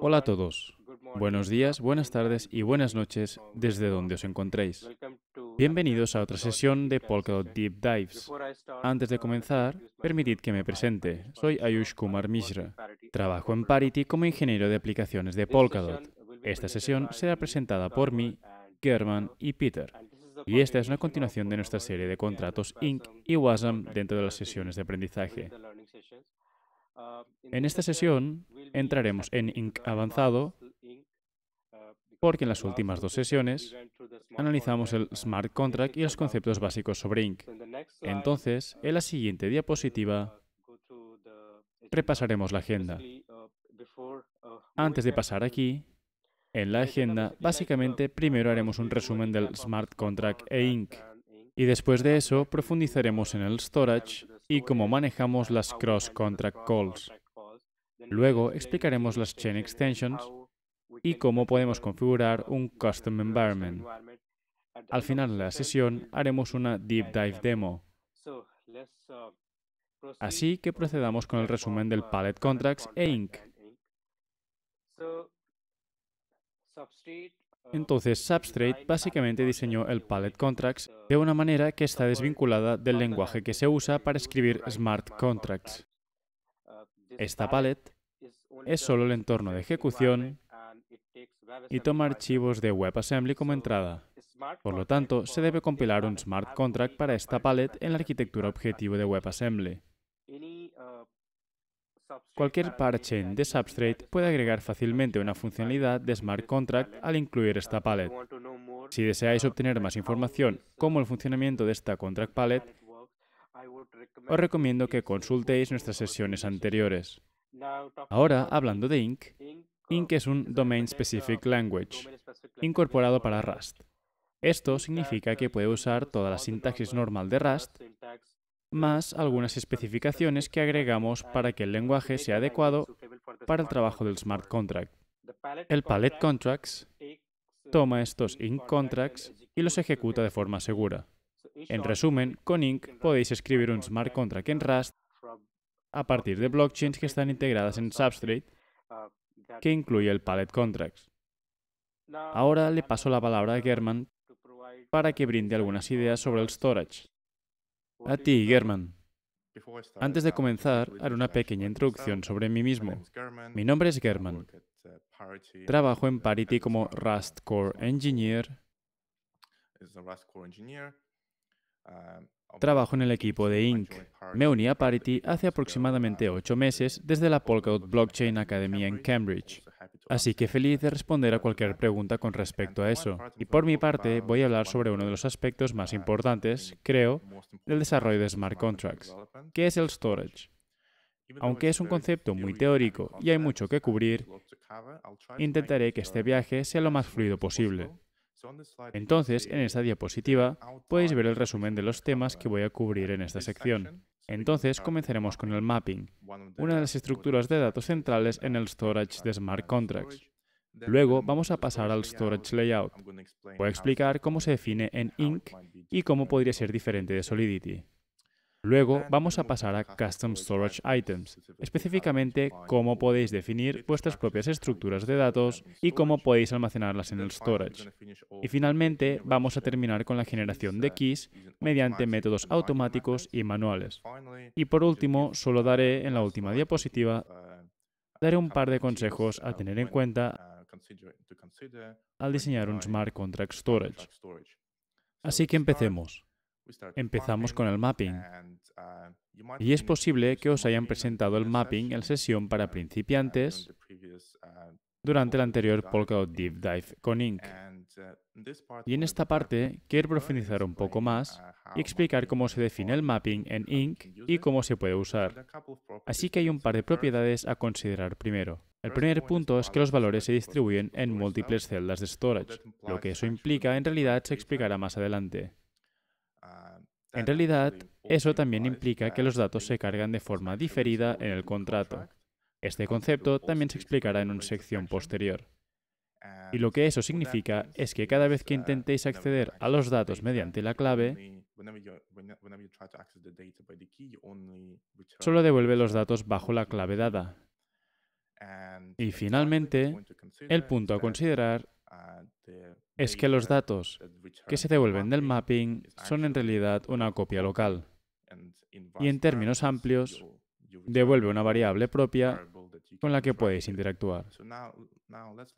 Hola a todos. Buenos días, buenas tardes y buenas noches desde donde os encontréis. Bienvenidos a otra sesión de Polkadot Deep Dives. Antes de uh, comenzar, permitid que me presente. Soy Ayush Kumar Mishra. Trabajo en Parity como ingeniero de aplicaciones de Polkadot. Esta sesión será presentada por mí, German y Peter. Y esta es una continuación de nuestra serie de contratos Inc. y WASM dentro de las sesiones de aprendizaje. En esta sesión entraremos en Inc avanzado porque en las últimas dos sesiones analizamos el smart contract y los conceptos básicos sobre Inc. Entonces, en la siguiente diapositiva repasaremos la agenda. Antes de pasar aquí, en la agenda, básicamente primero haremos un resumen del smart contract e Inc. Y después de eso profundizaremos en el storage y cómo manejamos las cross contract calls. Luego explicaremos las chain extensions y cómo podemos configurar un custom environment. Al final de la sesión haremos una deep dive demo. Así que procedamos con el resumen del Palette Contracts e Inc. Entonces, Substrate básicamente diseñó el Palette Contracts de una manera que está desvinculada del lenguaje que se usa para escribir smart contracts. Esta palette es solo el entorno de ejecución y toma archivos de WebAssembly como entrada. Por lo tanto, se debe compilar un smart contract para esta palette en la arquitectura objetivo de WebAssembly. Cualquier parche de Substrate puede agregar fácilmente una funcionalidad de smart contract al incluir esta palette. Si deseáis obtener más información como el funcionamiento de esta contract palette, os recomiendo que consultéis nuestras sesiones anteriores. Ahora, hablando de Inc, Inc es un Domain Specific Language incorporado para Rust. Esto significa que puede usar toda la sintaxis normal de Rust más algunas especificaciones que agregamos para que el lenguaje sea adecuado para el trabajo del smart contract. El palette contracts toma estos ink contracts y los ejecuta de forma segura. En resumen, con ink podéis escribir un smart contract en Rust a partir de blockchains que están integradas en Substrate, que incluye el palette contracts. Ahora le paso la palabra a German para que brinde algunas ideas sobre el storage. A ti, German. Antes de comenzar, haré una pequeña introducción sobre mí mismo. Mi nombre es German. Trabajo en Parity como Rust Core Engineer. Trabajo en el equipo de Inc. Me uní a Parity hace aproximadamente ocho meses desde la Polkadot Blockchain Academy en Cambridge. Así que feliz de responder a cualquier pregunta con respecto a eso. Y por mi parte, voy a hablar sobre uno de los aspectos más importantes, creo, del desarrollo de smart contracts, que es el storage. Aunque es un concepto muy teórico y hay mucho que cubrir, intentaré que este viaje sea lo más fluido posible. Entonces, en esta diapositiva podéis ver el resumen de los temas que voy a cubrir en esta sección. Entonces comenzaremos con el mapping, una de las estructuras de datos centrales en el storage de smart contracts. Luego vamos a pasar al storage layout. Voy a explicar cómo se define en Ink y cómo podría ser diferente de Solidity. Luego vamos a pasar a Custom Storage Items, este específicamente cómo podéis definir este vuestras propias este estructuras de datos y cómo podéis almacenarlas en el storage. Y finalmente vamos a terminar con la generación de keys mediante métodos automáticos y manuales. Y por último, solo daré en la última diapositiva, eh, daré un par de consejos a eh, tener en cuenta eh, al diseñar un Smart Contract Storage. Así que empecemos empezamos con el mapping. Uh, y es posible que os hayan presentado el mapping en sesión para uh, principiantes uh, durante el anterior Polkadot Deep Dive con Inc. Y en esta parte quiero profundizar un poco más y explicar cómo se define el mapping en Inc. y cómo se puede usar. Así que hay un par de propiedades a considerar primero. El primer punto es que los valores se distribuyen en múltiples celdas de storage. Lo que eso implica en realidad se explicará más adelante. En realidad, eso también implica que los datos se cargan de forma diferida en el contrato. Este concepto también se explicará en una sección posterior. Y lo que eso significa es que cada vez que intentéis acceder a los datos mediante la clave, solo devuelve los datos bajo la clave dada. Y finalmente, el punto a considerar es que los datos que se devuelven del mapping son en realidad una copia local. Y en términos amplios, devuelve una variable propia con la que podéis interactuar.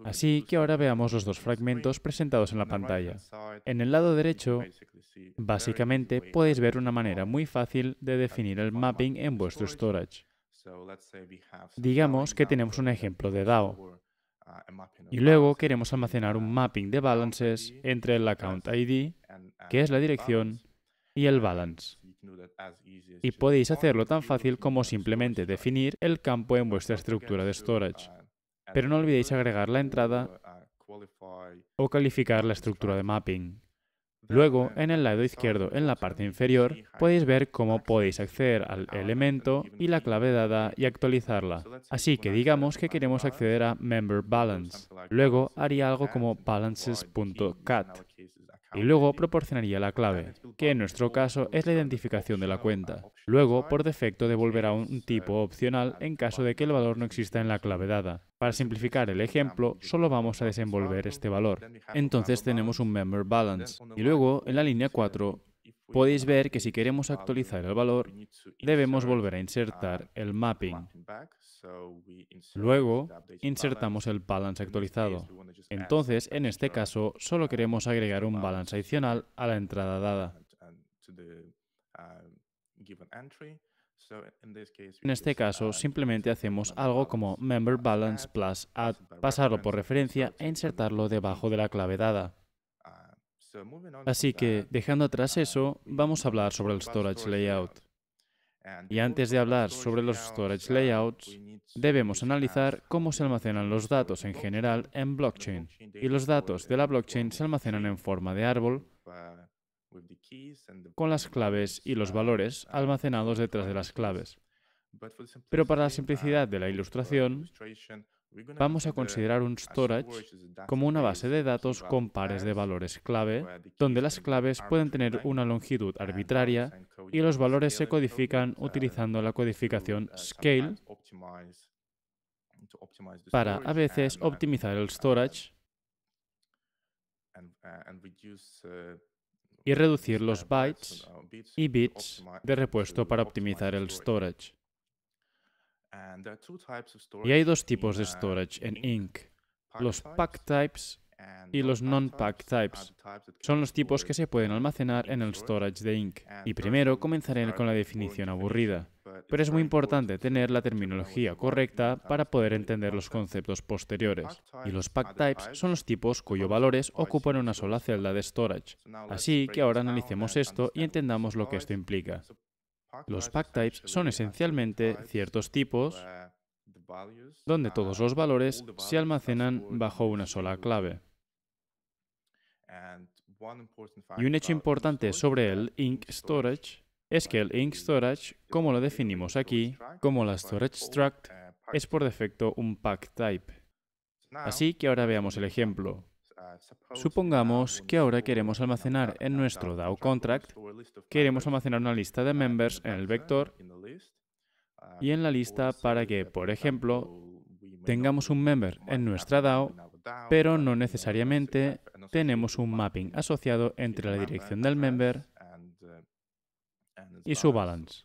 Así que ahora veamos los dos fragmentos presentados en la pantalla. En el lado derecho, básicamente podéis ver una manera muy fácil de definir el mapping en vuestro storage. Digamos que tenemos un ejemplo de DAO. Uh, y luego queremos almacenar un uh, mapping de balances entre el account ID, que es la dirección, y el uh, balance. Y podéis hacerlo tan fácil como simplemente definir el campo en vuestra estructura de storage. Pero no olvidéis agregar la entrada o calificar la estructura de mapping. Luego, en el lado izquierdo, en la parte inferior, podéis ver cómo podéis acceder al elemento y la clave dada y actualizarla. Así que digamos que queremos acceder a member balance. Luego haría algo como balances.cat y luego proporcionaría la clave, que en nuestro caso es la identificación de la cuenta. Luego, por defecto, devolverá un tipo opcional en caso de que el valor no exista en la clave dada. Para simplificar el ejemplo, solo vamos a desenvolver este valor. Entonces tenemos un member balance. Y luego, en la línea 4, podéis ver que si queremos actualizar el valor, debemos volver a insertar ah, el mapping. Luego, insertamos el balance actualizado. Entonces, en este caso, solo queremos agregar un balance adicional a la entrada dada. Uh, en este caso, simplemente hacemos algo como member balance plus add, pasarlo por referencia e insertarlo debajo de la clave dada. Así que, dejando atrás eso, vamos a hablar sobre el storage layout. Y antes de hablar sobre los storage layouts, debemos analizar cómo se almacenan los datos en general en blockchain. Y los datos de la blockchain se almacenan en forma de árbol con las claves y los valores almacenados detrás de las claves. Pero para la simplicidad de la ilustración, vamos a considerar un storage como una base de datos con pares de valores clave, donde las claves pueden tener una longitud arbitraria y los valores se codifican utilizando la uh, codificación scale para a veces uh, optimizar el uh, storage y reducir los bytes y bits de repuesto para optimizar el storage. Y hay dos tipos de uh, storage en Ink, Los pack types y los non-pack types. Son los tipos que se pueden almacenar en el storage de Ink. Y primero comenzaré con la definición aburrida, pero es muy importante tener la terminología correcta para poder entender los conceptos posteriores. Y los pack types son los tipos cuyos valores ocupan una sola celda de storage. Así que ahora analicemos esto y entendamos lo que esto implica. Los pack types son esencialmente ciertos tipos donde todos los valores se almacenan bajo una sola clave. Y un hecho importante sobre el ink Storage es que el ink Storage, como lo definimos aquí, como la Storage Struct, es por defecto un pack type. Así que ahora veamos el ejemplo. Supongamos que ahora queremos almacenar en nuestro DAO contract, queremos almacenar una lista de members en el vector y en la lista para que, por ejemplo, tengamos un member en nuestra DAO, pero no necesariamente tenemos un mapping asociado entre la dirección del member y su balance.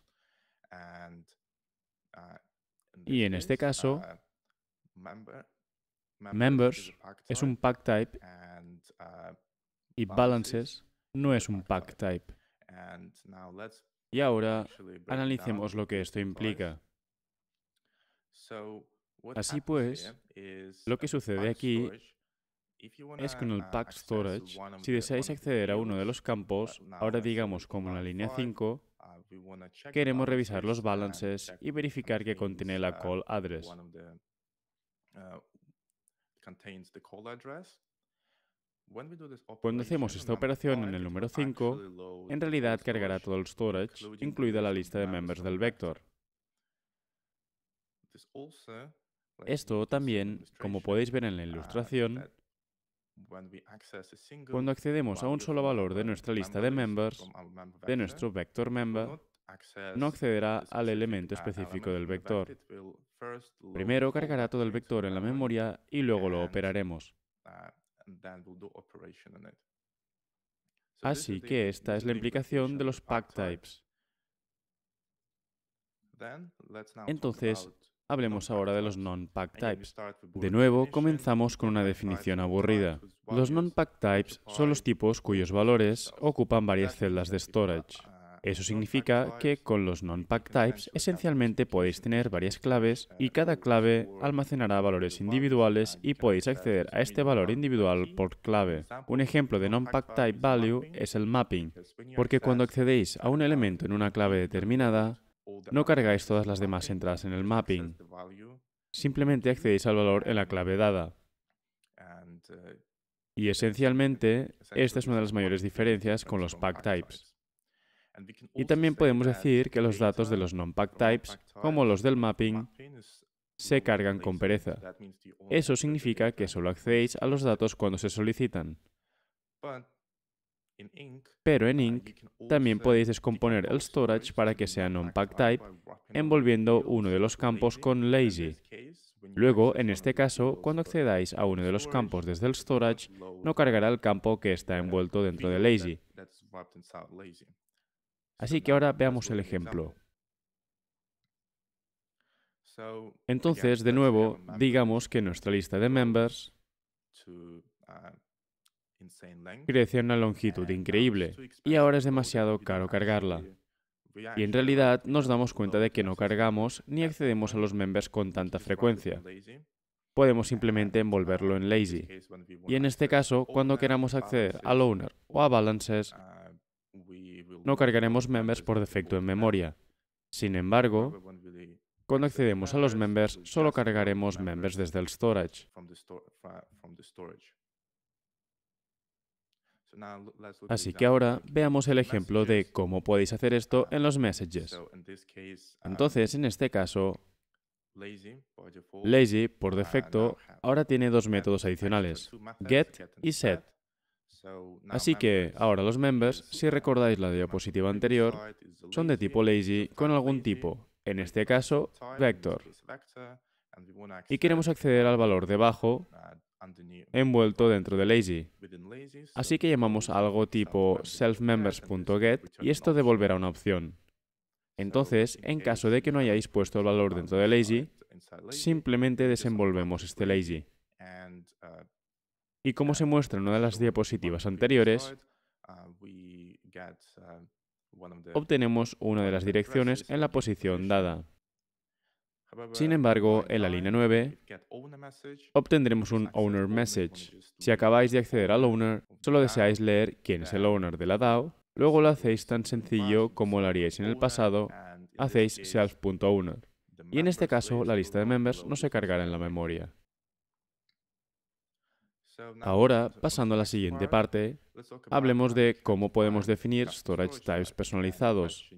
Y en este caso, Members es un pack type uh, y Balances no es un pack type. Y ahora analicemos lo que esto implica. Así pues, lo que sucede aquí es que en el Pack Storage, si deseáis acceder a uno de los campos, ahora digamos como en la línea 5, uh, queremos revisar los balances y verificar que contiene la uh, call address. Cuando hacemos esta operación en el número 5, en realidad cargará todo el storage, incluida la lista de members del vector. Esto también, como podéis ver en la uh, ilustración, cuando accedemos a un solo valor de nuestra lista de members, de nuestro vector member, no accederá al elemento específico del vector. Primero cargará todo el vector en la memoria y luego lo operaremos. Uh, Así que esta es la implicación de los pack types. Entonces, hablemos ahora de los non-pack types. De nuevo, comenzamos con una definición aburrida. Los non-pack types son los tipos cuyos valores ocupan varias celdas de storage. Eso significa que con los non-pack types esencialmente podéis tener varias claves y cada clave almacenará valores individuales y podéis acceder a este valor individual por clave. Un ejemplo de non-pack type value es el mapping, porque cuando accedéis a un elemento en una clave determinada, no cargáis todas las demás entradas en el mapping. Simplemente accedéis al valor en la clave dada. Y esencialmente, esta es una de las mayores diferencias con los pack types. Y también podemos decir que los datos de los non-pack types, como los del mapping, se cargan con pereza. Eso significa que solo accedéis a los datos cuando se solicitan. Pero en uh, Ink, también podéis descomponer el storage para que sea non-pack type, envolviendo uno de los campos con lazy. Luego, en este caso, cuando accedáis a uno de los campos desde el storage, no cargará el campo que está envuelto dentro de lazy. Así que ahora veamos el ejemplo. Entonces, de nuevo, digamos que nuestra lista de members crece en una longitud increíble y ahora es demasiado caro cargarla. Y en realidad nos damos cuenta de que no cargamos ni accedemos a los members con tanta frecuencia. Podemos simplemente envolverlo en lazy. Y en este caso, cuando queramos acceder a loaner o a balances, no cargaremos members por defecto en memoria. Sin embargo, cuando accedemos a los members, solo cargaremos members desde el storage. Así que ahora veamos el ejemplo de cómo podéis hacer esto en los messages. Entonces, en este caso, Lazy, por defecto, ahora tiene dos métodos adicionales, get y set. Así que ahora los members, si recordáis la diapositiva anterior, son de tipo lazy con algún tipo, en este caso, vector. Y queremos acceder al valor debajo, envuelto dentro de lazy. Así que llamamos algo tipo selfMembers.get y esto devolverá una opción. Entonces, en caso de que no hayáis puesto el valor dentro de lazy, simplemente desenvolvemos este lazy. Uh, y como se muestra en una de las diapositivas anteriores, obtenemos una de las direcciones en la posición dada. Sin embargo, en la línea 9 obtendremos un owner message. Si acabáis de acceder al owner, solo deseáis leer quién es el owner de la DAO, luego lo hacéis tan sencillo como lo haríais en el pasado, hacéis self.owner. Y en este caso, la lista de members no se cargará en la memoria. Ahora, pasando a la siguiente parte, hablemos de cómo podemos definir storage types personalizados.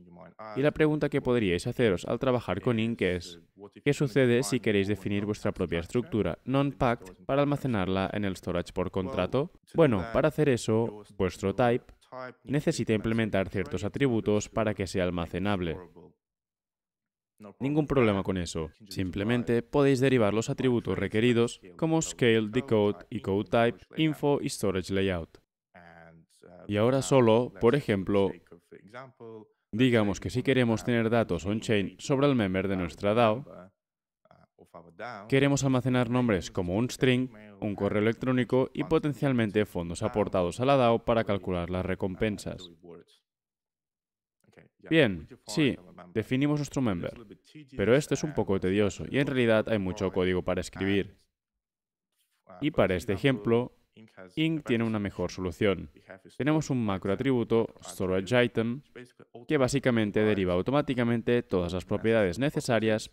Y la pregunta que podríais haceros al trabajar con Ink es, ¿qué sucede si queréis definir vuestra propia estructura non-packed para almacenarla en el storage por contrato? Bueno, para hacer eso, vuestro type necesita implementar ciertos atributos para que sea almacenable. Ningún problema con eso. Simplemente podéis derivar los atributos requeridos como scale, decode y code type, info y storage layout. Uh, y ahora solo, por ejemplo, digamos que si queremos tener datos on-chain sobre el member de nuestra DAO, uh, queremos almacenar nombres como un string, un correo electrónico y potencialmente fondos aportados a la DAO para calcular las uh, recompensas. Bien, sí, eh, definimos nuestro member, pero esto es un poco tedioso y en realidad hay mucho código para escribir. Ah, y para este ejemplo, Inc tiene una mejor solución. Tenemos un macro atributo, storage item, que básicamente deriva automáticamente todas las propiedades necesarias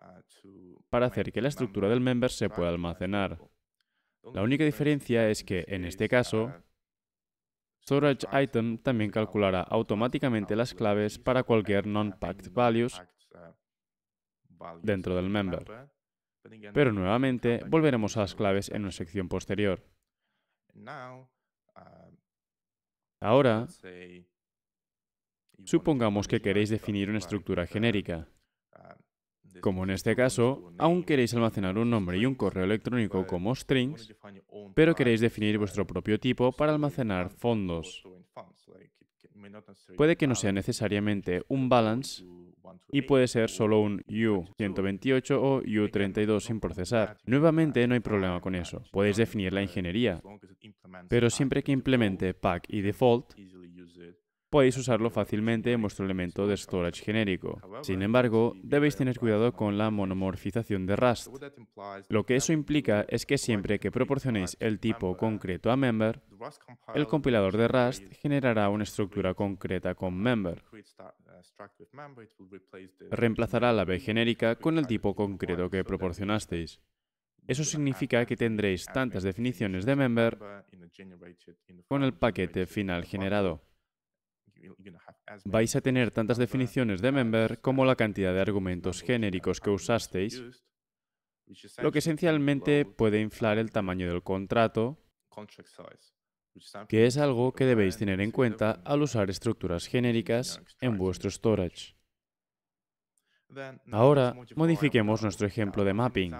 ah, para hacer que la estructura del member se pueda almacenar. La única diferencia es que, en este caso, ah, Storage Item también calculará automáticamente las claves para cualquier non-packed values dentro del member. Pero nuevamente volveremos a las claves en una sección posterior. Ahora, supongamos que queréis definir una estructura genérica. Como en este caso, aún queréis almacenar un nombre y un correo electrónico como strings, pero queréis definir vuestro propio tipo para almacenar fondos. Puede que no sea necesariamente un balance y puede ser solo un U128 o U32 sin procesar. Nuevamente, no hay problema con eso. Podéis definir la ingeniería, pero siempre que implemente pack y default, podéis usarlo fácilmente en vuestro elemento de storage genérico. Sin embargo, debéis tener cuidado con la monomorfización de Rust. Lo que eso implica es que siempre que proporcionéis el tipo concreto a member, el compilador de Rust generará una estructura concreta con member. Reemplazará la B genérica con el tipo concreto que proporcionasteis. Eso significa que tendréis tantas definiciones de member con el paquete final generado. Vais a tener tantas definiciones de member como la cantidad de argumentos genéricos que usasteis, lo que esencialmente puede inflar el tamaño del contrato, que es algo que debéis tener en cuenta al usar estructuras genéricas en vuestro storage. Ahora, modifiquemos nuestro ejemplo de mapping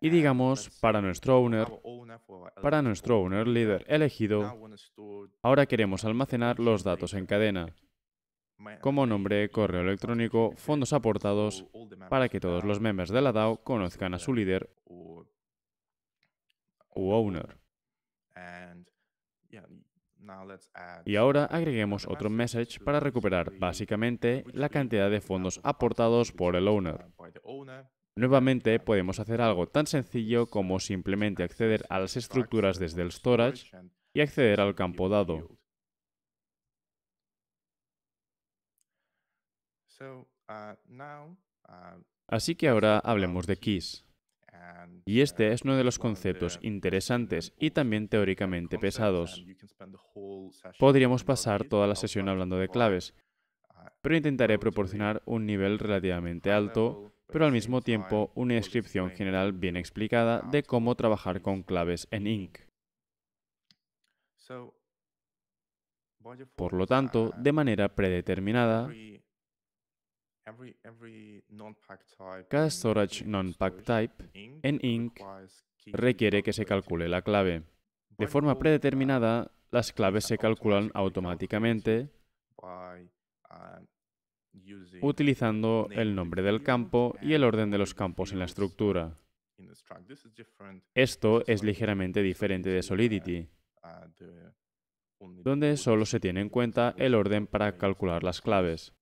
y digamos para nuestro owner, para nuestro owner líder elegido, ahora queremos almacenar los datos en cadena, como nombre, correo electrónico, fondos aportados, para que todos los miembros de la DAO conozcan a su líder u owner. Y ahora agreguemos otro message para recuperar básicamente la cantidad de fondos aportados por el owner. Nuevamente podemos hacer algo tan sencillo como simplemente acceder a las estructuras desde el storage y acceder al campo dado. Uh, uh, Así que ahora hablemos de keys. Y este es uno de los uh, conceptos interesantes y también teóricamente pesados. Podríamos pasar toda la sesión hablando de claves, pero intentaré proporcionar un nivel relativamente alto pero al mismo tiempo una descripción general bien explicada de cómo trabajar con claves en Inc. Por lo tanto, de manera predeterminada, cada storage non-pack type en Inc requiere que se calcule la clave. De forma predeterminada, las claves se calculan automáticamente utilizando el nombre del campo y el orden de los campos en la estructura. Esto es ligeramente diferente de Solidity, uh, donde solo se tiene en cuenta el orden para calcular las claves.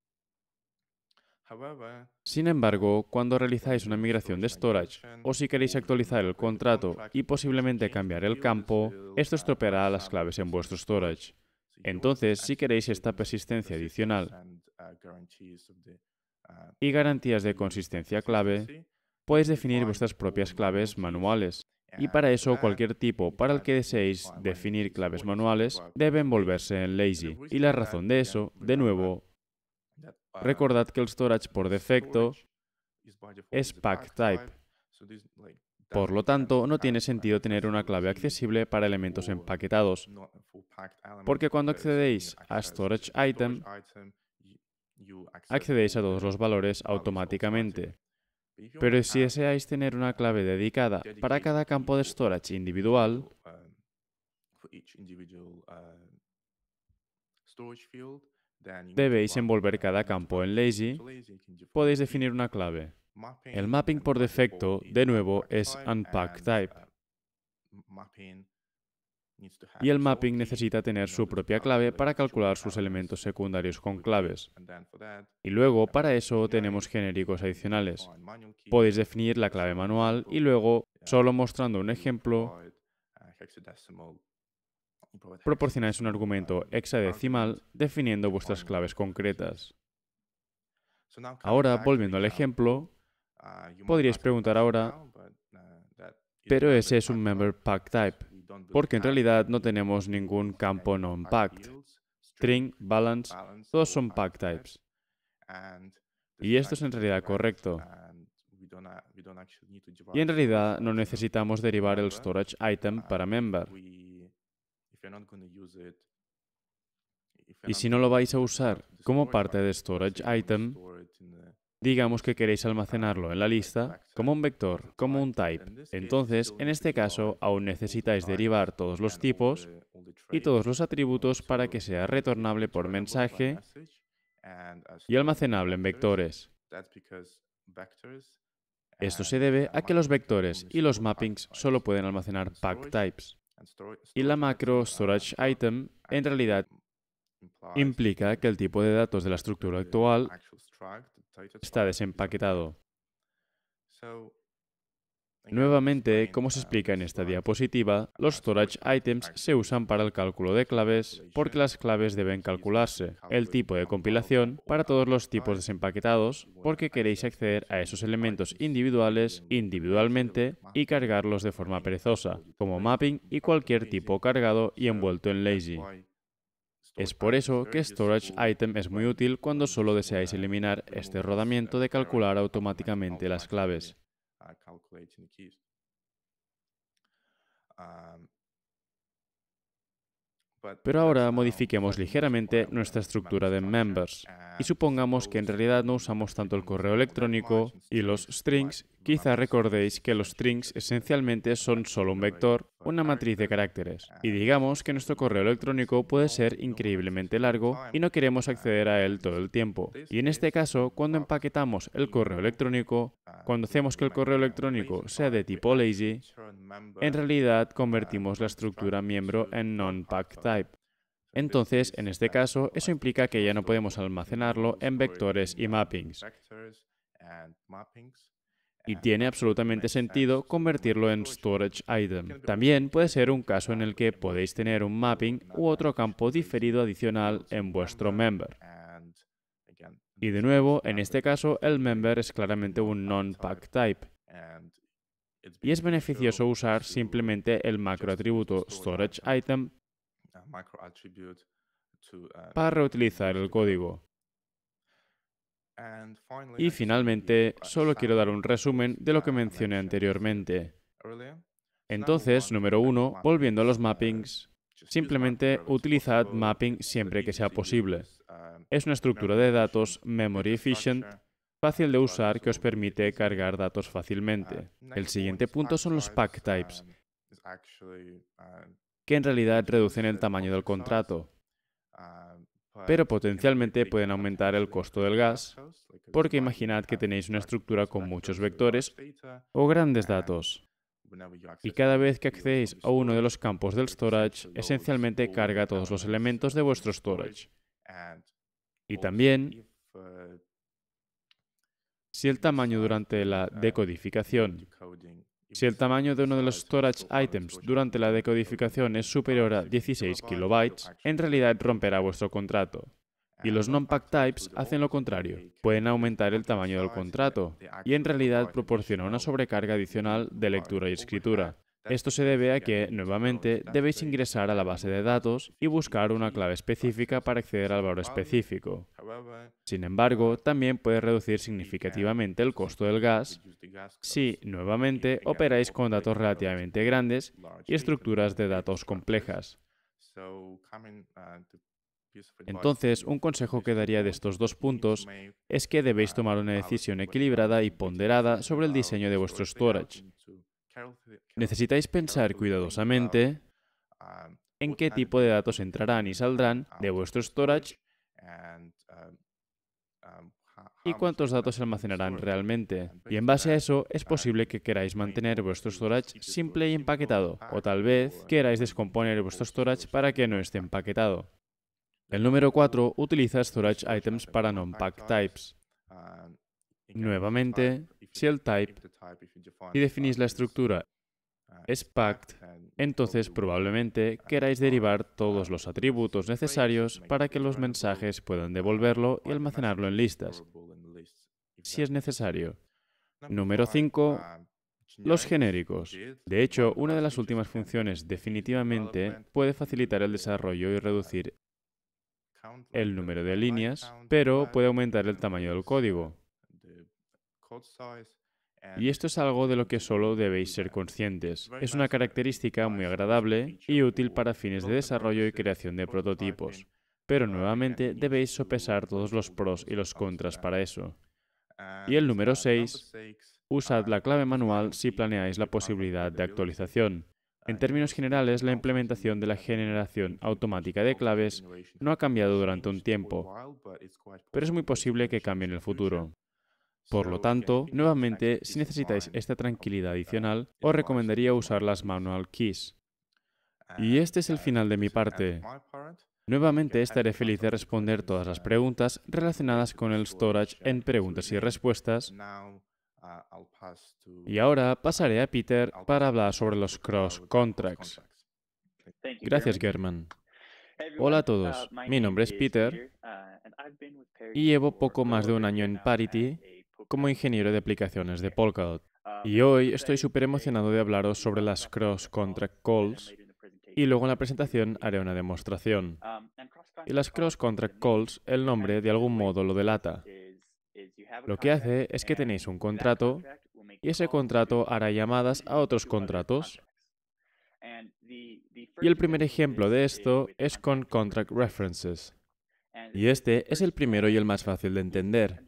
Sin embargo, cuando realizáis una migración de storage o si queréis actualizar el contrato y posiblemente cambiar el campo, esto uh, estropeará uh, las claves en vuestro storage. Entonces, si queréis esta persistencia adicional Uh, y garantías de consistencia clave, podéis definir vuestras propias claves manuales. Y para eso cualquier tipo para el que deseéis definir claves manuales debe envolverse en Lazy. Y la razón de eso, de nuevo, uh, recordad que el storage por defecto es pack type. Por lo tanto, no tiene sentido tener una clave accesible para elementos empaquetados, porque cuando accedéis a storage item, accedéis a todos los valores automáticamente. Pero si deseáis tener una clave dedicada para cada campo de storage individual, debéis envolver cada campo en Lazy, podéis definir una clave. El mapping por defecto, de nuevo, es unpack uh, type y el mapping necesita tener su propia clave para calcular sus elementos secundarios con claves. Y luego, para eso, tenemos genéricos adicionales. Podéis definir la clave manual y luego, solo mostrando un ejemplo, proporcionáis un argumento hexadecimal definiendo vuestras claves concretas. Ahora, volviendo al ejemplo, podríais preguntar ahora, pero ese es un member pack type porque en realidad no tenemos ningún campo non-packed. String, balance, todos son pack types. Y esto es en realidad correcto. Y en realidad no necesitamos derivar el storage item para member. Y si no lo vais a usar como parte de storage item, Digamos que queréis almacenarlo en la lista como un vector, como un type. Entonces, en este caso, aún necesitáis derivar todos los tipos eh, y todos los atributos para que sea retornable por mensaje y almacenable en vectores. Esto se debe a que los vectores y los mappings solo pueden almacenar pack types. Y la macro storage item en realidad implica que el tipo de datos de la estructura actual está desempaquetado. Nuevamente, como se uh, explica en esta diapositiva, uh, los storage items se usan para el cálculo de claves porque las claves deben calcularse, el tipo de compilación para todos los tipos desempaquetados porque queréis acceder a esos elementos individuales individualmente y cargarlos de forma perezosa, como mapping y cualquier tipo cargado y envuelto en lazy. Es por eso que Storage Item es muy útil cuando solo deseáis eliminar este rodamiento de calcular automáticamente las claves. Pero ahora modifiquemos ligeramente nuestra estructura de members y supongamos que en realidad no usamos tanto el correo electrónico y los strings Quizá recordéis que los strings esencialmente son solo un vector, una matriz de caracteres, y digamos que nuestro correo electrónico puede ser increíblemente largo y no queremos acceder a él todo el tiempo. Y en este caso, cuando empaquetamos el correo electrónico, cuando hacemos que el correo electrónico sea de tipo lazy, en realidad convertimos la estructura miembro en non-pack type. Entonces, en este caso, eso implica que ya no podemos almacenarlo en vectores y mappings y tiene absolutamente sentido convertirlo en storage item. También puede ser un caso en el que podéis tener un mapping u otro campo diferido adicional en vuestro member. Y de nuevo, en este caso, el member es claramente un non-pack type. Y es beneficioso usar simplemente el macro atributo storage item ah, eh, para reutilizar el código. Y finalmente, solo quiero dar un resumen de lo que mencioné anteriormente. Oh, Entonces, número uno, volviendo a los uh, mappings, simplemente utilizad mapping siempre que sea posible. Um, es una estructura de datos memory efficient, fácil de usar que os permite cargar datos fácilmente. Uh, el siguiente punto son los pack types, um, uh, que en realidad reducen el tamaño del contrato pero potencialmente pueden aumentar el costo del gas, porque imaginad que tenéis una estructura con muchos vectores o grandes datos. Y cada vez que accedéis a uno de los campos del storage, esencialmente carga todos los elementos de vuestro storage. Y también, si el tamaño durante la decodificación si el tamaño de uno de los storage items durante la decodificación es superior a 16 kilobytes, en realidad romperá vuestro contrato. Y los non-pack types hacen lo contrario. Pueden aumentar el tamaño del contrato y en realidad proporciona una sobrecarga adicional de lectura y escritura. Esto se debe a que, nuevamente, debéis ingresar a la base de datos y buscar una clave específica para acceder al valor específico. Sin embargo, también puede reducir significativamente el costo del gas si, nuevamente, operáis con datos relativamente grandes y estructuras de datos complejas. Entonces, un consejo que daría de estos dos puntos es que debéis tomar una decisión equilibrada y ponderada sobre el diseño de vuestro storage. Eh, Necesitáis pensar cuidadosamente uh, um, en qué tipo de datos entrarán y saldrán de vuestro storage um, um, y cuántos datos se almacenarán realmente. Y en base a eso, es uh, posible que queráis mantener vuestro storage simple y empaquetado, o tal vez queráis descomponer vuestro storage para que no esté empaquetado. El número 4 utiliza storage items para non-pack types. Nuevamente, si el type y definís la estructura es packed, entonces probablemente queráis derivar todos los atributos necesarios para que los mensajes puedan devolverlo y almacenarlo en listas, si es necesario. Número 5. Uh, los genéricos. De hecho, una de las últimas funciones definitivamente puede facilitar el desarrollo y reducir uh, el número de líneas, pero puede aumentar el tamaño del código. Y esto es algo de lo que solo debéis ser conscientes. Es una característica muy agradable y útil para fines de desarrollo y creación de prototipos. Pero uh, nuevamente debéis sopesar todos los pros y los contras para eso. Y el número 6, uh, usad uh, la clave manual si planeáis la posibilidad de actualización. En términos generales, la implementación de la generación automática de claves no ha cambiado durante un tiempo, pero es muy posible que cambie en el futuro. Por lo tanto, nuevamente, si necesitáis esta tranquilidad adicional, os recomendaría usar las manual keys. Y este es el final de mi parte. Nuevamente estaré feliz de responder todas las preguntas relacionadas con el storage en preguntas y respuestas. Y ahora pasaré a Peter para hablar sobre los cross contracts. Gracias, German. Hola a todos, uh, mi nombre es Peter uh, y llevo poco más de un año en Parity como ingeniero de aplicaciones de Polkadot y ah, hoy estoy súper emocionado de hablaros sobre las cross contract calls y luego en la presentación haré una demostración. Y las cross contract calls, el nombre de algún modo lo delata. Lo que hace es que tenéis un contrato y ese contrato hará llamadas a otros contratos. Y el primer ejemplo de esto es con contract references. Y este es el primero y el más fácil de entender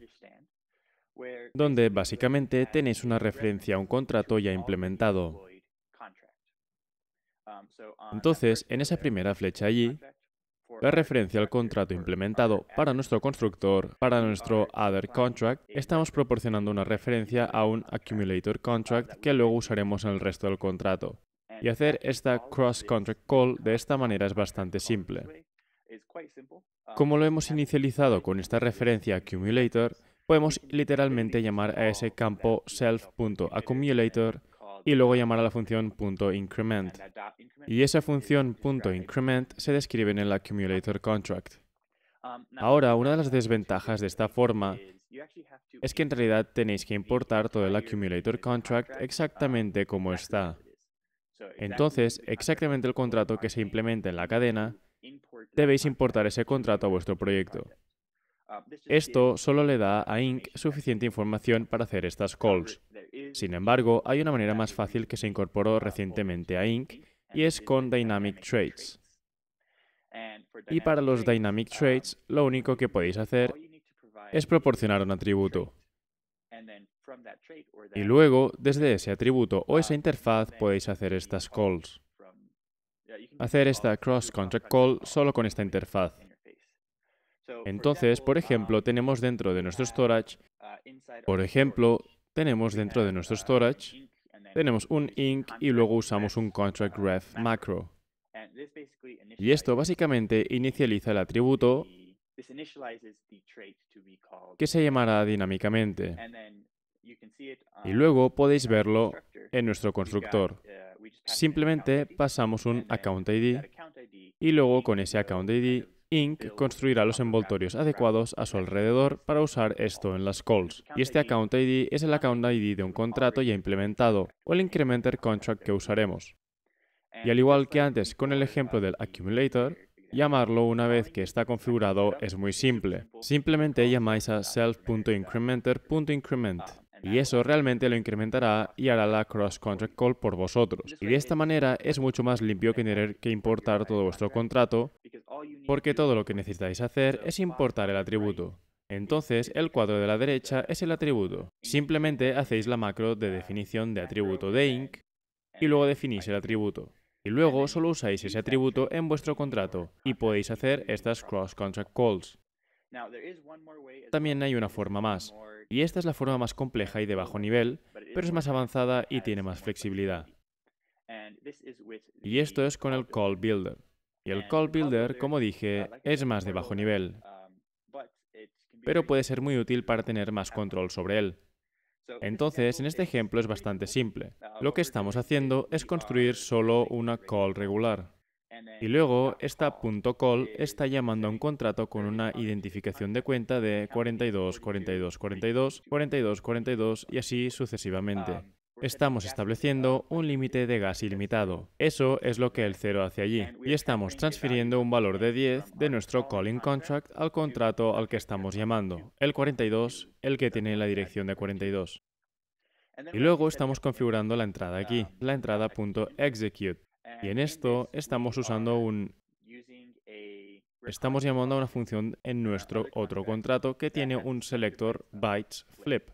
donde básicamente tenéis una referencia a un contrato ya implementado. Entonces, en esa primera flecha allí, la referencia al contrato implementado para nuestro constructor, para nuestro other contract, estamos proporcionando una referencia a un accumulator contract que luego usaremos en el resto del contrato. Y hacer esta cross contract call de esta manera es bastante simple. Como lo hemos inicializado con esta referencia accumulator, podemos literalmente llamar a ese campo self.accumulator y luego llamar a la función .increment. Y esa función .increment se describe en el accumulator contract. Ahora, una de las desventajas de esta forma es que en realidad tenéis que importar todo el accumulator contract exactamente como está. Entonces, exactamente el contrato que se implementa en la cadena, debéis importar ese contrato a vuestro proyecto. Esto solo le da a Inc. suficiente información para hacer estas calls. Sin embargo, hay una manera más fácil que se incorporó recientemente a Inc. y es con Dynamic Trades. Y para los Dynamic Trades, lo único que podéis hacer es proporcionar un atributo. Y luego, desde ese atributo o esa interfaz, podéis hacer estas calls. Hacer esta cross-contract call solo con esta interfaz. Entonces, por ejemplo, tenemos dentro de nuestro storage, por ejemplo, tenemos dentro de nuestro storage, tenemos un ink y luego usamos un contract ref macro. Y esto básicamente inicializa el atributo que se llamará dinámicamente. Y luego podéis verlo en nuestro constructor. Simplemente pasamos un account ID y luego con ese account ID Inc. construirá los envoltorios adecuados a su alrededor para usar esto en las calls. Y este Account ID es el Account ID de un contrato ya implementado o el Incrementer Contract que usaremos. Y al igual que antes con el ejemplo del Accumulator, Llamarlo una vez que está configurado es muy simple. Simplemente llamáis a self.incrementer.increment y eso realmente lo incrementará y hará la cross contract call por vosotros. Y de esta manera es mucho más limpio que tener que importar todo vuestro contrato, porque todo lo que necesitáis hacer es importar el atributo. Entonces, el cuadro de la derecha es el atributo. Simplemente hacéis la macro de definición de atributo de inc y luego definís el atributo. Y luego solo usáis ese atributo en vuestro contrato y podéis hacer estas cross contract calls. También hay una forma más, y esta es la forma más compleja y de bajo nivel, pero es más avanzada y tiene más flexibilidad. Y esto es con el Call Builder. Y el Call Builder, como dije, uh, es más de bajo nivel, um, pero puede ser muy útil para tener más control sobre él. Entonces, en este ejemplo es bastante simple. Uh, Lo que estamos haciendo es construir solo una call regular. Y luego, esta .call está llamando a un contrato con una identificación de cuenta de 42, 42, 42, 42, 42 y así sucesivamente. Estamos estableciendo un límite de gas ilimitado. Eso es lo que el 0 hace allí. Y estamos transfiriendo un valor de 10 de nuestro calling contract al contrato al que estamos llamando, el 42, el que tiene la dirección de 42. Y luego estamos configurando la entrada aquí, la entrada .execute. Y en esto estamos usando un... Estamos llamando a una función en nuestro otro contrato que tiene un selector bytes flip.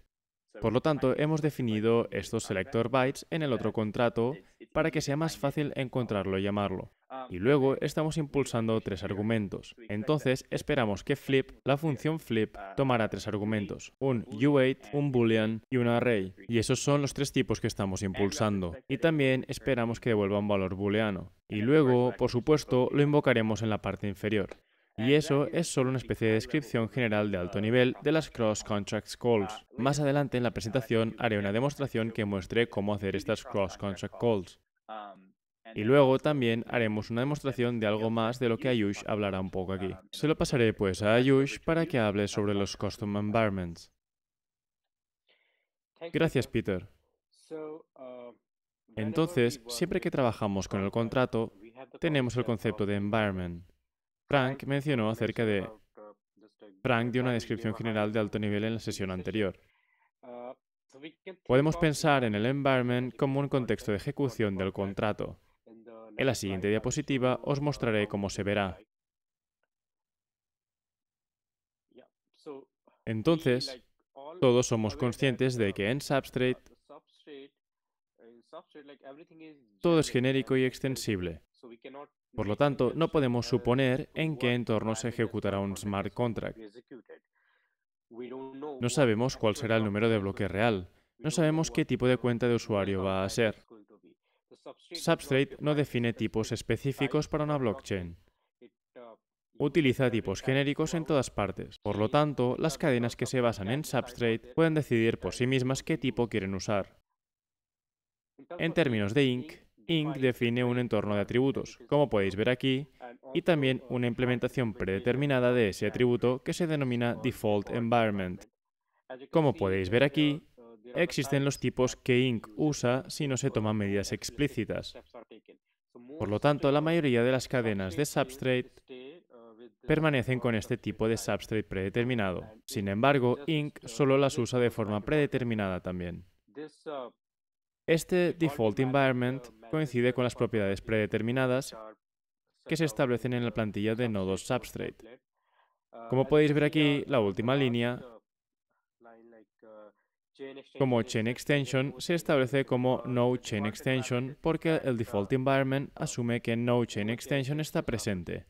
Por lo tanto, hemos definido estos selector bytes en el otro contrato para que sea más fácil encontrarlo y llamarlo. Ah, y luego estamos impulsando tres argumentos. Entonces esperamos que flip, la función flip, ah, tomará tres argumentos. Un u8, un boolean y un array. Y esos son los tres tipos que estamos impulsando. Y también esperamos que devuelva un valor booleano. Y luego, por supuesto, lo invocaremos en la parte inferior. Y eso es solo una especie de descripción general de alto nivel de las Cross Contracts Calls. Ah, más adelante en la presentación haré una demostración que muestre cómo hacer estas Cross Contract Calls. Um, y luego también haremos una demostración de algo más de lo que Ayush hablará un poco aquí. Um, Se lo pasaré pues a Ayush para que hable sobre los custom environments. Gracias, Peter. Uh, Entonces, siempre que trabajamos con el contrato, tenemos el concepto de environment. Frank mencionó acerca de... Uh, Frank dio una descripción general de alto nivel en la sesión anterior. Podemos pensar en el environment como un contexto de ejecución del contrato. En la siguiente diapositiva os mostraré cómo se verá. Entonces, todos somos conscientes de que en Substrate todo es genérico y extensible. Por lo tanto, no podemos suponer en qué entorno se ejecutará un smart contract. No sabemos cuál será el número de bloque real. No sabemos qué tipo de cuenta de usuario va a ser. Substrate no define tipos específicos para una blockchain. Utiliza tipos genéricos en todas partes. Por lo tanto, las cadenas que se basan en Substrate pueden decidir por sí mismas qué tipo quieren usar. En términos de INC, Inc. define un entorno de atributos, como podéis ver aquí, y también una implementación predeterminada de ese atributo que se denomina Default Environment. Como podéis ver aquí, existen los tipos que Inc. usa si no se toman medidas explícitas. Por lo tanto, la mayoría de las cadenas de substrate permanecen con este tipo de substrate predeterminado. Sin embargo, Inc. solo las usa de forma predeterminada también. Este default environment coincide con las propiedades predeterminadas que se establecen en la plantilla de nodos substrate. Como podéis ver aquí, la última línea como chain extension se establece como no chain extension porque el default environment asume que no chain extension está presente.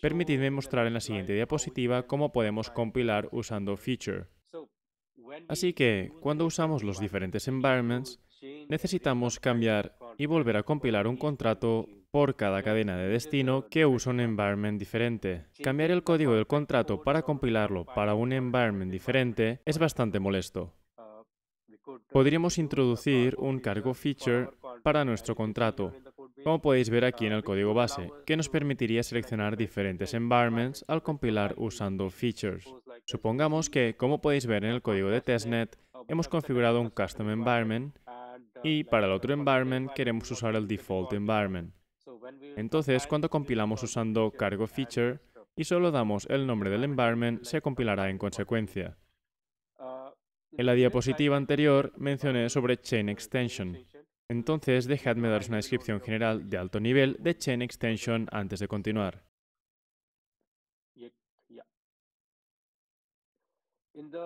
Permitidme mostrar en la siguiente diapositiva cómo podemos compilar usando feature. Así que, cuando usamos los diferentes environments, necesitamos cambiar y volver a compilar un contrato por cada cadena de destino que usa un environment diferente. Cambiar el código del contrato para compilarlo para un environment diferente es bastante molesto. Podríamos introducir un cargo feature para nuestro contrato, como podéis ver aquí en el código base, que nos permitiría seleccionar diferentes environments al compilar usando features. Supongamos que, como podéis ver en el código de testnet, hemos configurado un custom environment y para el otro environment queremos usar el default environment. Entonces, cuando compilamos usando cargo feature y solo damos el nombre del environment, se compilará en consecuencia. En la diapositiva anterior mencioné sobre Chain Extension. Entonces, dejadme daros una descripción general de alto nivel de Chain Extension antes de continuar.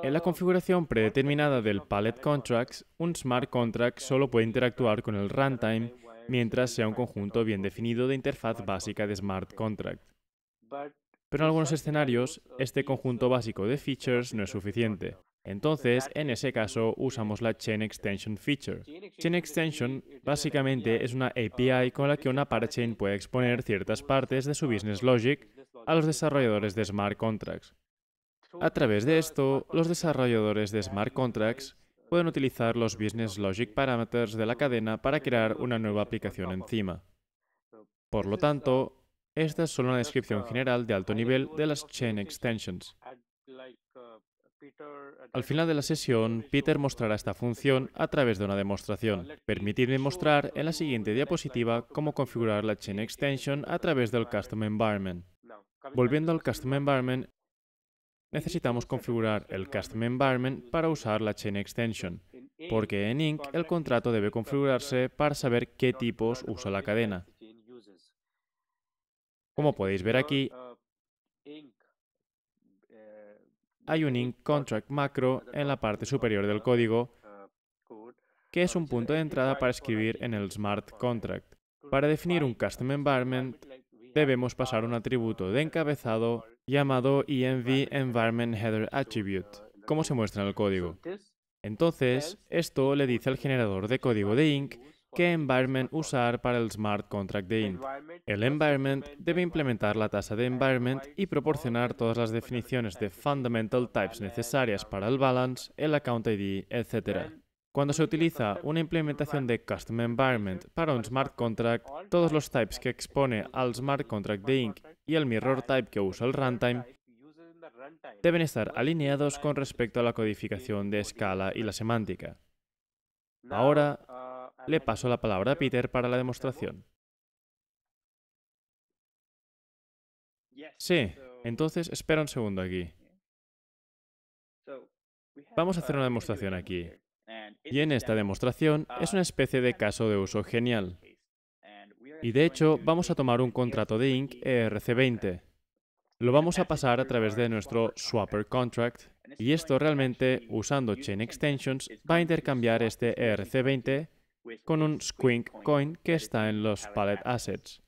En la configuración predeterminada del Palette Contracts, un Smart Contract solo puede interactuar con el runtime mientras sea un conjunto bien definido de interfaz básica de Smart Contract. Pero en algunos escenarios, este conjunto básico de features no es suficiente. Entonces, en ese caso, usamos la Chain Extension Feature. Chain Extension básicamente es una API con la que una parachain puede exponer ciertas partes de su business logic a los desarrolladores de smart contracts. A través de esto, los desarrolladores de smart contracts pueden utilizar los business logic parameters de la cadena para crear una nueva aplicación encima. Por lo tanto, esta es solo una descripción general de alto nivel de las chain extensions. Al final de la sesión, Peter mostrará esta función a través de una demostración. Permitidme mostrar en la siguiente diapositiva cómo configurar la Chain Extension a través del Custom Environment. Volviendo al Custom Environment, necesitamos configurar el Custom Environment para usar la Chain Extension, porque en Inc. el contrato debe configurarse para saber qué tipos usa la cadena. Como podéis ver aquí, hay un Ink Contract macro en la parte superior del código, que es un punto de entrada para escribir en el Smart Contract. Para definir un Custom Environment, debemos pasar un atributo de encabezado llamado ENV Environment Header Attribute, como se muestra en el código. Entonces, esto le dice al generador de código de INC qué environment usar para el smart contract de INC. El environment debe implementar la tasa de environment y proporcionar todas las definiciones de fundamental types necesarias para el balance, el account ID, etc. Cuando se utiliza una implementación de Custom Environment para un smart contract, todos los types que expone al smart contract de Inc. y el mirror type que usa el runtime deben estar alineados con respecto a la codificación de escala y la semántica. Ahora le paso la palabra a Peter para la demostración. Sí, entonces espera un segundo aquí. Vamos a hacer una demostración aquí. Y en esta demostración es una especie de caso de uso genial. Y de hecho, vamos a tomar un contrato de INC e ERC20. Lo vamos a pasar a través de nuestro Swapper Contract, y esto realmente, usando Chain Extensions, va a intercambiar este ERC20 con un Squink Coin que está en los Pallet Assets.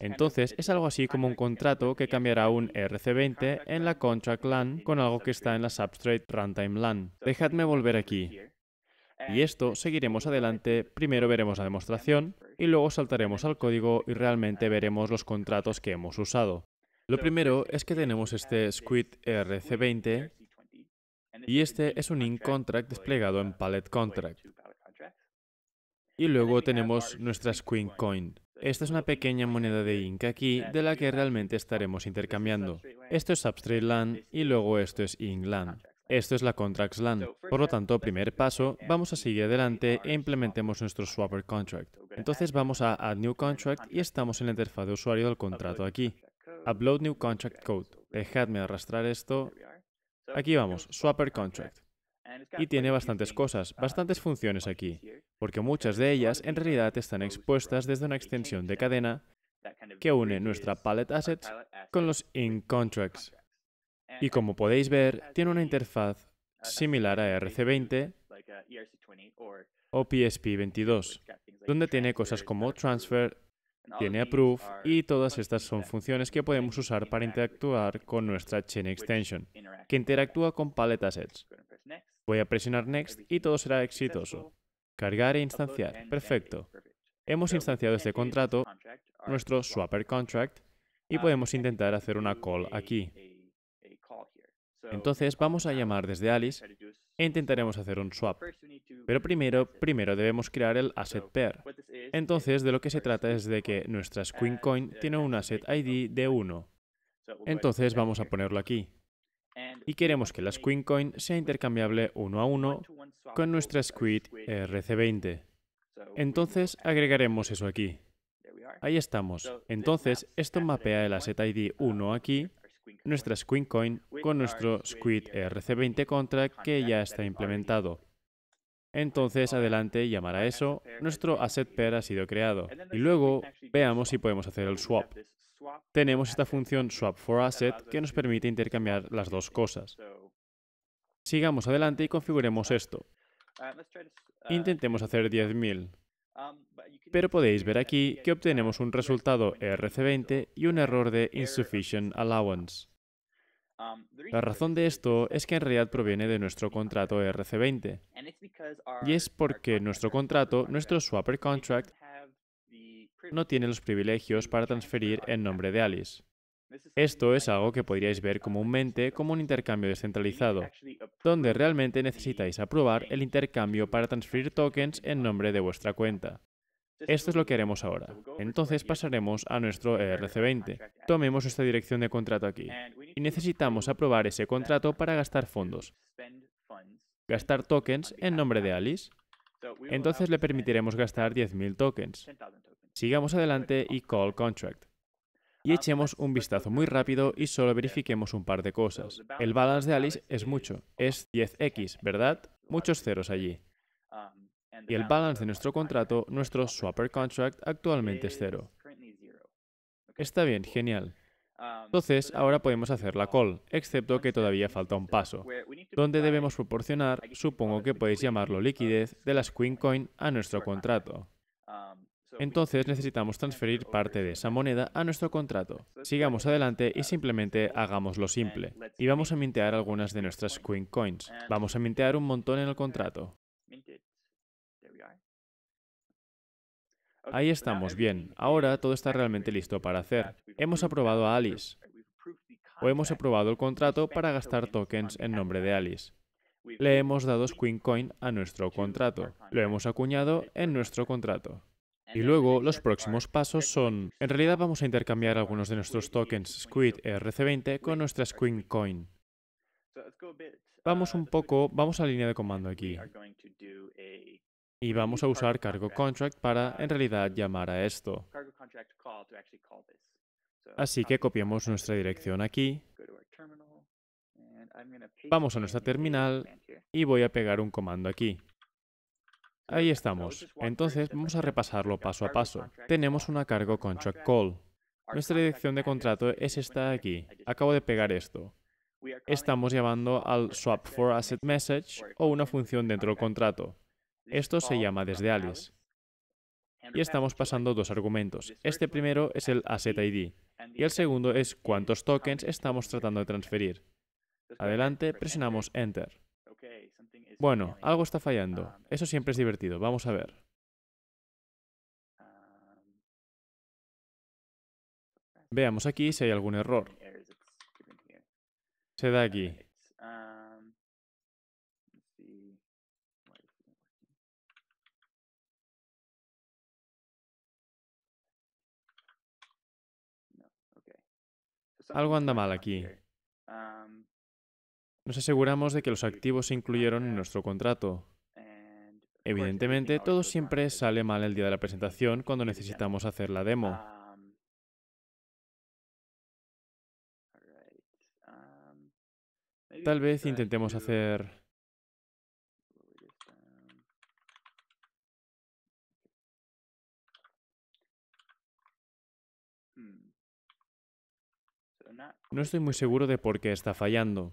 Entonces, es algo así como un contrato que cambiará un ERC20 en la Contract LAN con algo que está en la Substrate Runtime LAN. Dejadme volver aquí. Y esto seguiremos adelante, primero veremos la demostración y luego saltaremos al código y realmente veremos los contratos que hemos usado. Lo primero es que tenemos este Squid e RC20 y este es un INK contract desplegado en Palette contract. Y luego tenemos nuestra Squid Coin. Esta es una pequeña moneda de INK aquí de la que realmente estaremos intercambiando. Esto es Substrate LAN y luego esto es INK esto es la Contracts Land. Por lo tanto, primer paso, vamos a seguir adelante e implementemos nuestro Swapper Contract. Entonces vamos a Add New Contract y estamos en la interfaz de usuario del contrato aquí. Upload New Contract Code. Dejadme arrastrar esto. Aquí vamos, Swapper Contract. Y tiene bastantes cosas, uh, bastantes funciones aquí, porque muchas de ellas en realidad están expuestas desde una extensión de cadena que une nuestra palette assets con los in contracts. Y como podéis ver, tiene una interfaz similar a ERC20 o PSP22, donde tiene cosas como transfer, tiene approve y todas estas son funciones que podemos usar para interactuar con nuestra chain extension, que interactúa con palette assets. Voy a presionar next y todo será exitoso. Cargar e instanciar. Perfecto. Hemos instanciado este contrato, nuestro swapper contract, y podemos intentar hacer una call aquí. Entonces vamos a llamar desde Alice e intentaremos hacer un swap. Pero primero, primero debemos crear el asset pair. Entonces de lo que se trata es de que nuestra Squid Coin tiene un asset ID de 1. Entonces vamos a ponerlo aquí. Y queremos que la Squid Coin sea intercambiable uno a uno con nuestra Squid RC20. Entonces agregaremos eso aquí. Ahí estamos. Entonces esto mapea el asset ID 1 aquí nuestra Squincoin con nuestro Squid ERC20 Contra que ya está implementado. Entonces, adelante, llamar a eso, nuestro asset pair ha sido creado. Y luego veamos si podemos hacer el swap. Tenemos esta función swap for asset que nos permite intercambiar las dos cosas. Sigamos adelante y configuremos esto. Uh, uh, Intentemos hacer 10.000 pero podéis ver aquí que obtenemos un resultado ERC20 y un error de Insufficient Allowance. La razón de esto es que en realidad proviene de nuestro contrato ERC20. Y es porque nuestro contrato, nuestro swapper contract, no tiene los privilegios para transferir en nombre de Alice. Esto es algo que podríais ver comúnmente como un intercambio descentralizado, donde realmente necesitáis aprobar el intercambio para transferir tokens en nombre de vuestra cuenta. Esto es lo que haremos ahora. Entonces pasaremos a nuestro ERC20. Eh, Tomemos esta dirección de contrato aquí. Y necesitamos aprobar ese contrato para gastar fondos. Gastar tokens en nombre de Alice. Entonces le permitiremos gastar 10.000 tokens. Sigamos adelante y call contract. Y echemos un vistazo muy rápido y solo verifiquemos un par de cosas. El balance de Alice es mucho, es 10x, ¿verdad? Muchos ceros allí y el balance de nuestro contrato, nuestro swapper contract, actualmente es cero. Está bien, genial. Entonces, ahora podemos hacer la call, excepto que todavía falta un paso, donde debemos proporcionar, supongo que podéis llamarlo liquidez, de las Coin a nuestro contrato. Entonces necesitamos transferir parte de esa moneda a nuestro contrato. Sigamos adelante y simplemente hagamos lo simple. Y vamos a mintear algunas de nuestras Queen Coins. Vamos a mintear un montón en el contrato. Ahí estamos, bien. Ahora todo está realmente listo para hacer. Hemos aprobado a Alice. O hemos aprobado el contrato para gastar tokens en nombre de Alice. Le hemos dado Squincoin a nuestro contrato. Lo hemos acuñado en nuestro contrato. Y luego los próximos pasos son, en realidad vamos a intercambiar algunos de nuestros tokens Squid ERC20 con nuestra Squidcoin. Vamos uh, un poco, vamos a línea de comando aquí. Y vamos a usar cargo contract para en realidad llamar a esto. Así que copiamos nuestra dirección aquí. Vamos a nuestra terminal y voy a pegar un comando aquí. Ahí estamos. Entonces vamos a repasarlo paso a paso. Tenemos una cargo contract call. Nuestra dirección de contrato es esta aquí. Acabo de pegar esto. Estamos llamando al swap for asset message o una función dentro del contrato. Esto se llama desde Alice. Y estamos pasando dos argumentos. Este primero es el asset ID y el segundo es cuántos tokens estamos tratando de transferir. Adelante, presionamos Enter. Bueno, algo está fallando. Um, Eso siempre es divertido. Vamos a ver. Um, Veamos aquí si hay algún error. Se da aquí. Algo anda mal aquí. Nos aseguramos de que los activos se incluyeron en nuestro contrato. Pues, Evidentemente, todo siempre sale mal el día de la presentación pues, cuando necesitamos hacer la demo. Tal vez intentemos hacer No estoy muy seguro de por qué está fallando.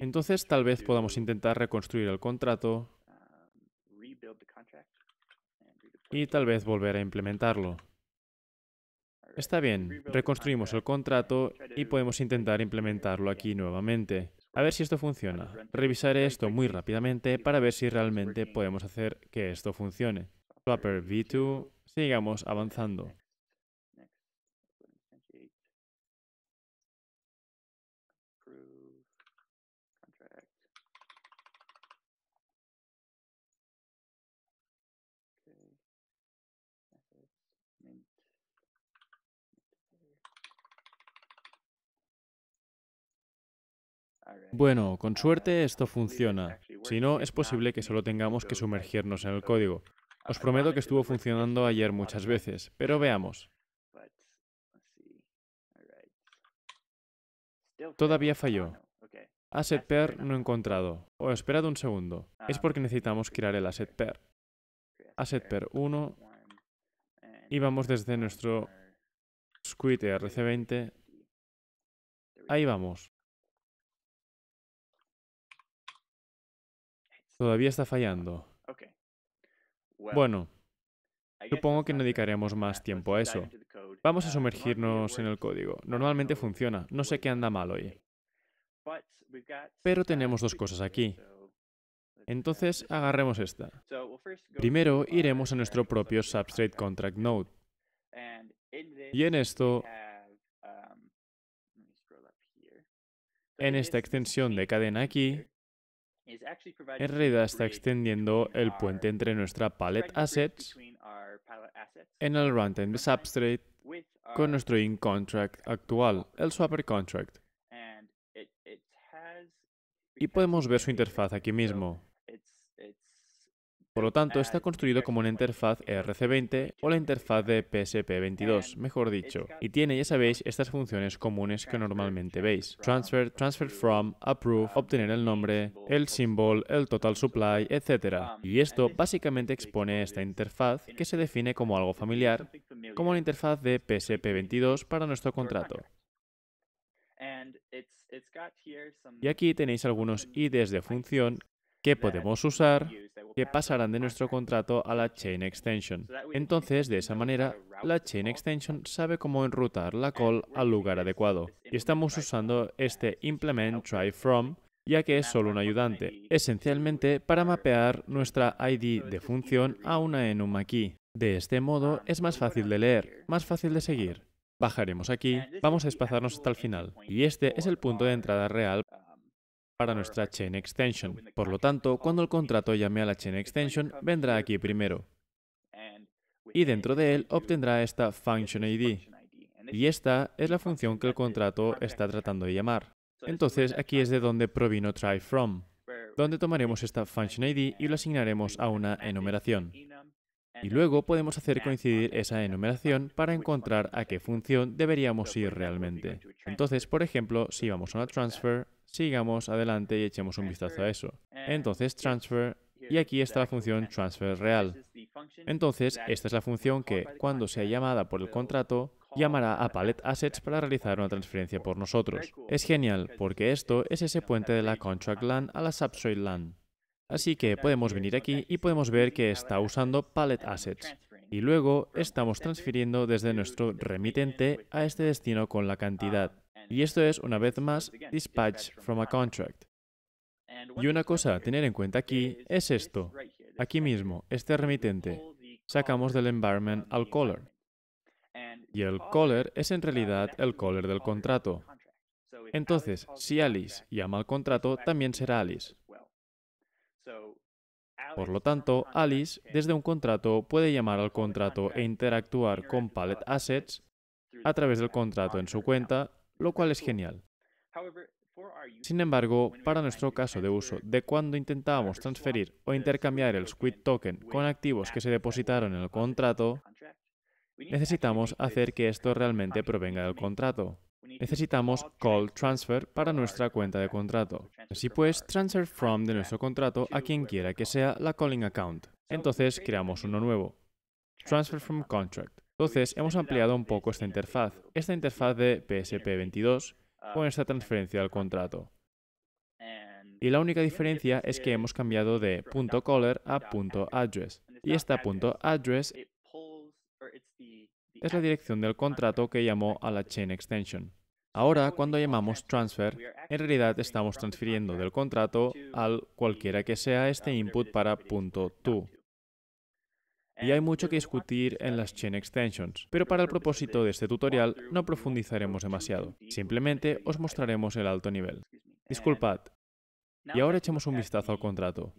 Entonces tal vez podamos intentar reconstruir el contrato um, y tal vez volver a implementarlo. Está bien, reconstruimos el contrato y podemos intentar implementarlo aquí nuevamente. A ver si esto funciona. Revisaré esto muy rápidamente para ver si realmente podemos hacer que esto funcione. Swapper V2, sigamos avanzando. Bueno, con suerte esto funciona. Si no, es posible que solo tengamos que sumergirnos en el código. Os prometo que estuvo funcionando ayer muchas veces, pero veamos. Todavía falló. Asset pair no encontrado. O oh, esperad un segundo. Es porque necesitamos crear el asset pair. Asset pair 1. Y vamos desde nuestro squid rc 20 Ahí vamos. Todavía está fallando. Bueno, supongo que no dedicaremos más tiempo a eso. Vamos uh, a sumergirnos en el código. Normalmente funciona. No sé qué anda mal hoy. Pero tenemos dos cosas aquí. Entonces, agarremos esta. Primero, iremos a nuestro propio Substrate Contract Node. Y en esto, um, en esta extensión de cadena aquí, en realidad está extendiendo el puente entre nuestra palette assets en el runtime Substrate con nuestro in contract actual, el swapper contract. Y podemos ver su interfaz aquí mismo. Por lo tanto, está construido como una interfaz erc 20 o la interfaz de PSP22, mejor dicho, y tiene, ya sabéis, estas funciones comunes que normalmente veis. Transfer, transfer from, approve, obtener el nombre, el símbolo, el total supply, etc. Y esto básicamente expone esta interfaz que se define como algo familiar, como la interfaz de PSP22 para nuestro contrato. Y aquí tenéis algunos IDs de función que podemos usar que pasarán de nuestro contrato a la Chain Extension. Entonces, de esa manera, la Chain Extension sabe cómo enrutar la call al lugar adecuado. Y estamos usando este implement try from ya que es solo un ayudante, esencialmente para mapear nuestra ID de función a una enum aquí. De este modo es más fácil de leer, más fácil de seguir. Bajaremos aquí, vamos a espazarnos hasta el final, y este es el punto de entrada real nuestra Chain Extension. Por lo tanto, cuando el contrato llame a la Chain Extension, vendrá aquí primero. Y dentro de él obtendrá esta Function ID. Y esta es la función que el contrato está tratando de llamar. Entonces, aquí es de donde provino try from, donde tomaremos esta function ID y lo asignaremos a una enumeración. Y luego podemos hacer coincidir esa enumeración para encontrar a qué función deberíamos ir realmente. Entonces, por ejemplo, si vamos a una transfer, Sigamos adelante y echemos un vistazo a eso. Entonces, transfer, y aquí está la función transfer real. Entonces, esta es la función que, cuando sea llamada por el contrato, llamará a Palette Assets para realizar una transferencia por nosotros. Es genial, porque esto es ese puente de la Contract Land a la Substrate Land. Así que podemos venir aquí y podemos ver que está usando Palette Assets. Y luego estamos transfiriendo desde nuestro remitente a este destino con la cantidad. Y esto es, una vez más, dispatch from a contract. Y una cosa a tener en cuenta aquí es esto. Aquí mismo, este remitente, sacamos del environment al caller. Y el caller es en realidad el caller del contrato. Entonces, si Alice llama al contrato, también será Alice. Por lo tanto, Alice, desde un contrato, puede llamar al contrato e interactuar con Palette Assets a través del contrato en su cuenta lo cual es genial. Sin embargo, para nuestro caso de uso, de cuando intentábamos transferir o intercambiar el Squid Token con activos que se depositaron en el contrato, necesitamos hacer que esto realmente provenga del contrato. Necesitamos call transfer para nuestra cuenta de contrato. Así pues, transfer from de nuestro contrato a quien quiera que sea la calling account. Entonces creamos uno nuevo. Transfer from contract. Entonces, hemos ampliado un poco esta interfaz, esta interfaz de PSP22 con esta transferencia al contrato. Y la única diferencia es que hemos cambiado de .color a .address. Y esta .address es la dirección del contrato que llamó a la chain extension. Ahora, cuando llamamos transfer, en realidad estamos transfiriendo del contrato al cualquiera que sea este input para punto .to y hay mucho que discutir en las chain extensions, pero para el propósito de este tutorial no profundizaremos demasiado, simplemente os mostraremos el alto nivel. Disculpad. Y ahora echemos un vistazo al contrato.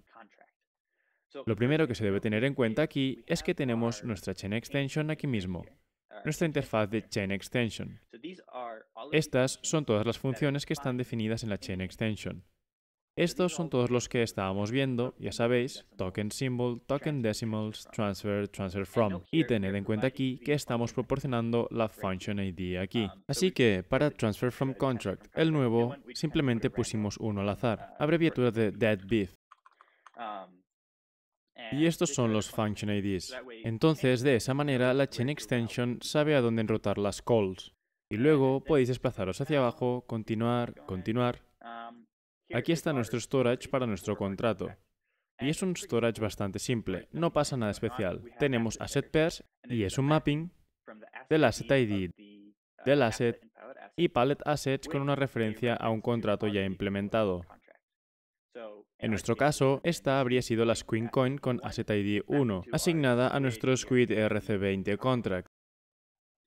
Lo primero que se debe tener en cuenta aquí es que tenemos nuestra chain extension aquí mismo, nuestra interfaz de chain extension. Estas son todas las funciones que están definidas en la chain extension. Estos son todos los que estábamos viendo, ya sabéis, token symbol, token decimals, transfer, transfer from. Y tened en cuenta aquí que estamos proporcionando la function ID aquí. Así que para transfer from contract, el nuevo, simplemente pusimos uno al azar, abreviatura de dead Y estos son los function IDs. Entonces, de esa manera, la chain extension sabe a dónde enrutar las calls. Y luego podéis desplazaros hacia abajo, continuar, continuar, Aquí está nuestro storage para nuestro contrato. Y es un storage bastante simple, no pasa nada especial. Tenemos asset pairs y es un mapping del asset ID, del asset y palette assets con una referencia a un contrato ya implementado. En nuestro caso, esta habría sido la Squid Coin con Asset ID 1, asignada a nuestro Squid RC20 Contract.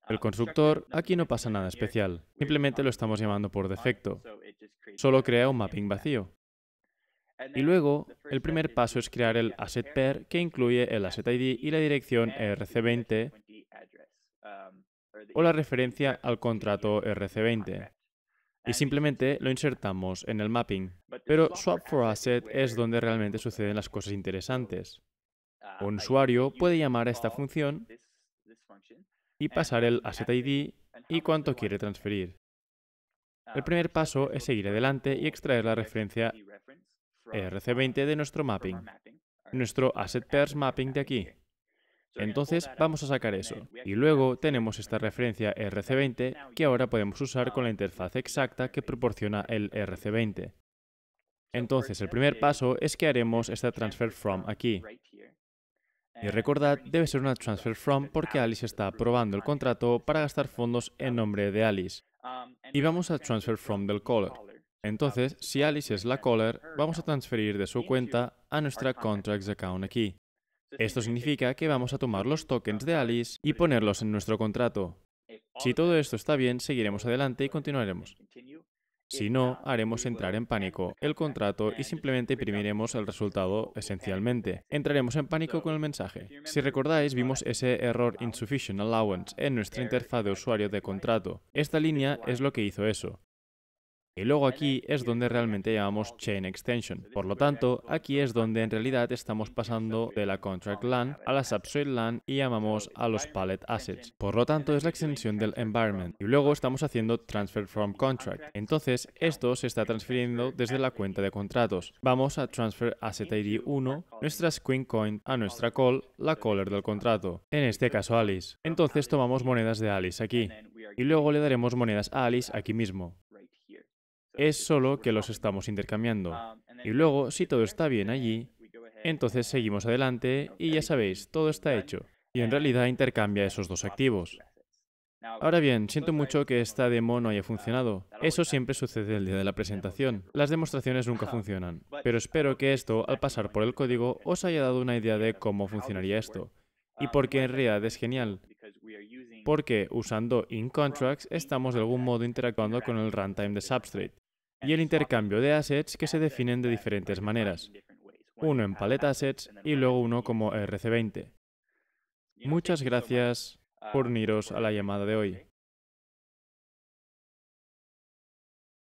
El constructor, aquí no pasa nada especial, simplemente lo estamos llamando por defecto. Solo crea un mapping vacío. Y luego, el primer paso es crear el asset pair que incluye el asset ID y la dirección e rc 20 o la referencia al contrato e rc 20 Y simplemente lo insertamos en el mapping. Pero swap for asset es donde realmente suceden las cosas interesantes. Un usuario puede llamar a esta función y pasar el Asset ID y cuánto quiere transferir. El primer paso es seguir adelante y extraer la referencia e rc 20 de nuestro mapping, nuestro Asset Pairs Mapping de aquí. Entonces vamos a sacar eso. Y luego tenemos esta referencia e rc 20 que ahora podemos usar con la interfaz exacta que proporciona el e rc 20 Entonces el primer paso es que haremos esta transfer from aquí. Y recordad, debe ser una transfer from porque Alice está aprobando el contrato para gastar fondos en nombre de Alice. Y vamos a transfer from del caller. Entonces, si Alice es la caller, vamos a transferir de su cuenta a nuestra contracts account aquí. Esto significa que vamos a tomar los tokens de Alice y ponerlos en nuestro contrato. Si todo esto está bien, seguiremos adelante y continuaremos. Si no, haremos entrar en pánico el contrato y simplemente imprimiremos el resultado esencialmente. Entraremos en pánico con el mensaje. Si recordáis, vimos ese error insufficient allowance en nuestra interfaz de usuario de contrato. Esta línea es lo que hizo eso. Y luego aquí es donde realmente llamamos Chain Extension. Por lo tanto, aquí es donde en realidad estamos pasando de la Contract LAN a la Substrate LAN y llamamos a los Pallet Assets. Por lo tanto, es la extensión del Environment. Y luego estamos haciendo Transfer from Contract. Entonces, esto se está transfiriendo desde la cuenta de contratos. Vamos a Transfer Asset ID 1, nuestra Queen Coin, a nuestra Call, la Caller del contrato. En este caso, Alice. Entonces tomamos monedas de Alice aquí. Y luego le daremos monedas a Alice aquí mismo es solo que los estamos intercambiando. Y luego, si todo está bien allí, entonces seguimos adelante y ya sabéis, todo está hecho. Y en realidad intercambia esos dos activos. Ahora bien, siento mucho que esta demo no haya funcionado. Eso siempre sucede el día de la presentación. Las demostraciones nunca funcionan. Pero espero que esto, al pasar por el código, os haya dado una idea de cómo funcionaría esto. Y porque en realidad es genial. Porque usando in contracts estamos de algún modo interactuando con el runtime de Substrate y el intercambio de assets que se definen de diferentes maneras. Uno en paleta Assets y luego uno como RC20. Muchas gracias por uniros a la llamada de hoy.